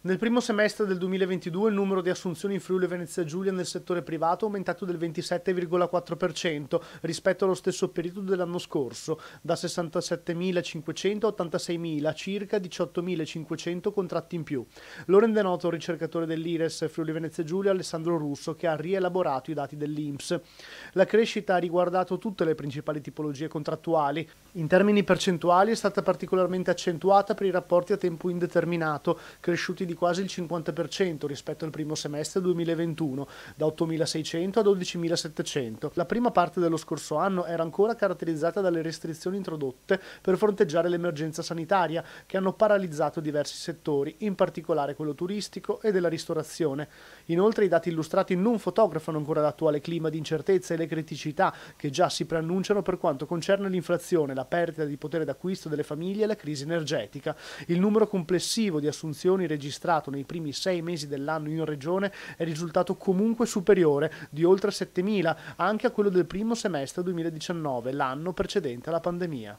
Nel primo semestre del 2022 il numero di assunzioni in Friuli Venezia Giulia nel settore privato è aumentato del 27,4% rispetto allo stesso periodo dell'anno scorso, da 67.500 a 86.000, circa 18.500 contratti in più. Lo rende noto il ricercatore dell'IRES Friuli Venezia Giulia Alessandro Russo che ha rielaborato i dati dell'INPS. La crescita ha riguardato tutte le principali tipologie contrattuali. In termini percentuali è stata particolarmente accentuata per i rapporti a tempo indeterminato, cresciuti di quasi il 50% rispetto al primo semestre 2021, da 8.600 a 12.700. La prima parte dello scorso anno era ancora caratterizzata dalle restrizioni introdotte per fronteggiare l'emergenza sanitaria, che hanno paralizzato diversi settori, in particolare quello turistico e della ristorazione. Inoltre i dati illustrati non fotografano ancora l'attuale clima di incertezza e le criticità che già si preannunciano per quanto concerne l'inflazione, la perdita di potere d'acquisto delle famiglie e la crisi energetica. Il numero complessivo di assunzioni registrate registrato nei primi sei mesi dell'anno in regione è risultato comunque superiore di oltre 7.000 anche a quello del primo semestre 2019, l'anno precedente alla pandemia.